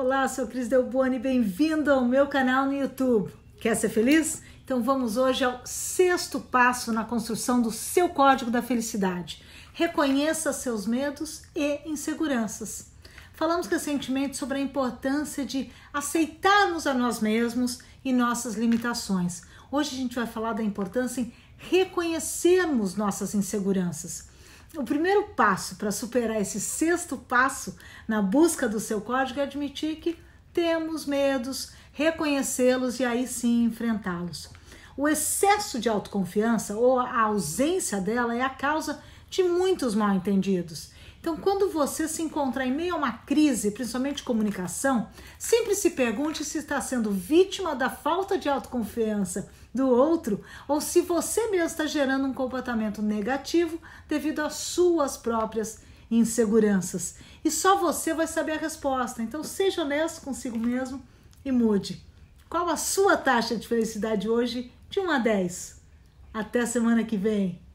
Olá, sou Cris Buoni. bem-vindo ao meu canal no YouTube. Quer ser feliz? Então vamos hoje ao sexto passo na construção do seu código da felicidade. Reconheça seus medos e inseguranças. Falamos recentemente sobre a importância de aceitarmos a nós mesmos e nossas limitações. Hoje a gente vai falar da importância em reconhecermos nossas inseguranças. O primeiro passo para superar esse sexto passo na busca do seu código é admitir que temos medos, reconhecê-los e aí sim enfrentá-los. O excesso de autoconfiança ou a ausência dela é a causa de muitos mal entendidos. Então, quando você se encontrar em meio a uma crise, principalmente de comunicação, sempre se pergunte se está sendo vítima da falta de autoconfiança do outro ou se você mesmo está gerando um comportamento negativo devido às suas próprias inseguranças. E só você vai saber a resposta. Então, seja honesto consigo mesmo e mude. Qual a sua taxa de felicidade hoje de 1 a 10? Até semana que vem!